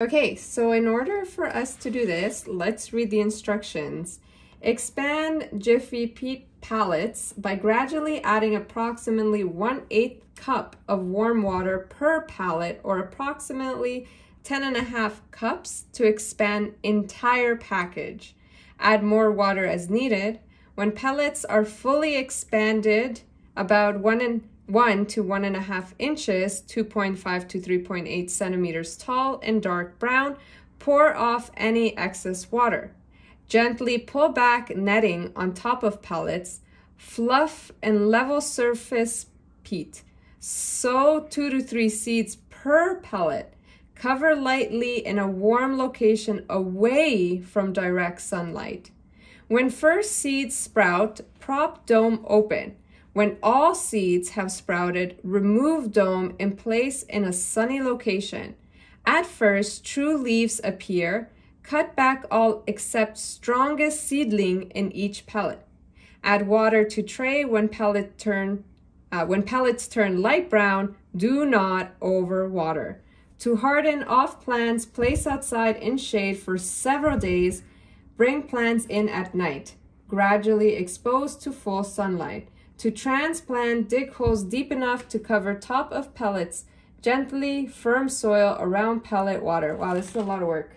Okay, so in order for us to do this, let's read the instructions. Expand Jiffy Peat pallets by gradually adding approximately 1 8 cup of warm water per pallet or approximately 10 and a half cups to expand entire package. Add more water as needed. When pellets are fully expanded, about one and 1 to 1.5 inches, 2.5 to 3.8 centimeters tall and dark brown, pour off any excess water. Gently pull back netting on top of pellets, fluff and level surface peat. Sow 2 to 3 seeds per pellet. Cover lightly in a warm location away from direct sunlight. When first seeds sprout, prop dome open. When all seeds have sprouted, remove dome and place in a sunny location. At first, true leaves appear. Cut back all except strongest seedling in each pellet. Add water to tray when pellet turn uh, when pellets turn light brown, do not overwater. To harden off plants, place outside in shade for several days. Bring plants in at night, gradually exposed to full sunlight. To transplant, dig holes deep enough to cover top of pellets, gently firm soil around pellet water. Wow, this is a lot of work.